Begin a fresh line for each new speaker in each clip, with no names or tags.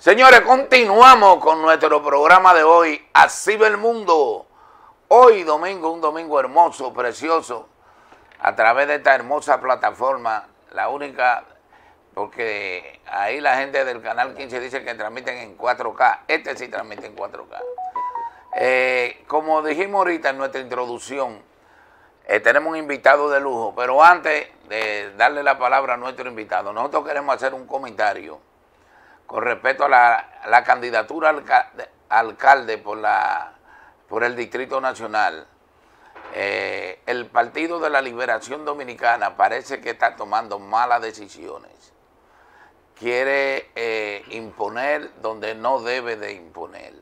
Señores, continuamos con nuestro programa de hoy, Así ve el mundo. Hoy domingo, un domingo hermoso, precioso, a través de esta hermosa plataforma, la única, porque ahí la gente del Canal 15 dice que transmiten en 4K, este sí transmite en 4K. Eh, como dijimos ahorita en nuestra introducción, eh, tenemos un invitado de lujo, pero antes de darle la palabra a nuestro invitado, nosotros queremos hacer un comentario con respecto a la, candidatura al alcalde por, el Distrito Nacional, eh, el Partido de la Liberación Dominicana parece que está tomando malas decisiones. Quiere eh, imponer donde no debe de imponer.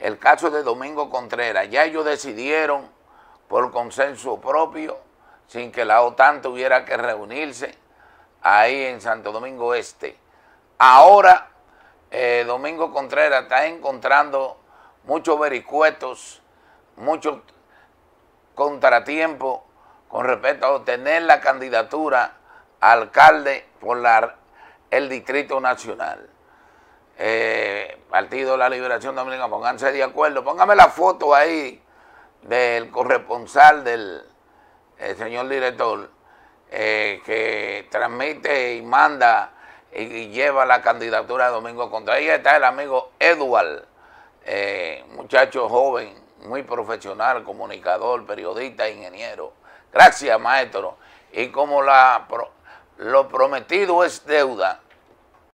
El caso de Domingo Contreras, ya ellos decidieron por consenso propio, sin que la OTAN tuviera que reunirse ahí en Santo Domingo Este Ahora eh, Domingo Contreras está encontrando muchos vericuetos, muchos contratiempos con respecto a obtener la candidatura a alcalde por el Distrito Nacional. Eh, Partido de la Liberación Dominicana, pónganse de acuerdo, póngame la foto ahí del corresponsal del eh, señor director que transmite y manda y, lleva la candidatura de Domingo Contra. Ahí está el amigo Edward, eh, muchacho joven, muy profesional, comunicador, periodista, ingeniero. Gracias, maestro. Y como la, lo prometido es deuda,